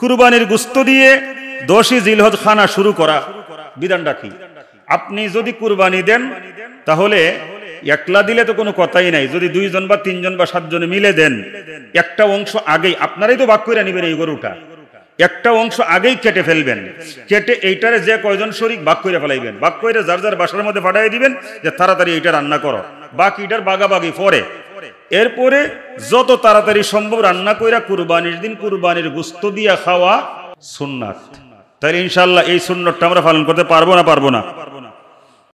কুরবানির গুস্ত দিয়ে দোষী জিলহজ খানা শুরু করা বিধানটা কি আপনি যদি কুরবানি দেন তাহলে একলা দিলে তো কোনো কথাই নাই যদি দুইজন বা তিনজন বা সাতজন মিলে দেন একটা অংশ আগেই আপনারাই তো বাক করে নেবেন এই গরুটা একটা অংশ আগেই কেটে ফেলবেন কেটে এইটারে যে কয়জন শরিক বাক করে ফেলাইবেন বাক করে যার যার বাসার মধ্যে পাঠাই দিবেন যে তাড়াতাড়ি এইটা রান্না করো বাকিটার বাগাবাগি পরে এরপরে যত তাড়াতাড়ি সম্ভব রান্না কইরা কুরবানির দিন কুরবানির গুস্ত দিয়া খাওয়া সুন্নাত তাহলে ইনশাল্লাহ এই সুন্নতটা আমরা পালন করতে পারবো না পারবো না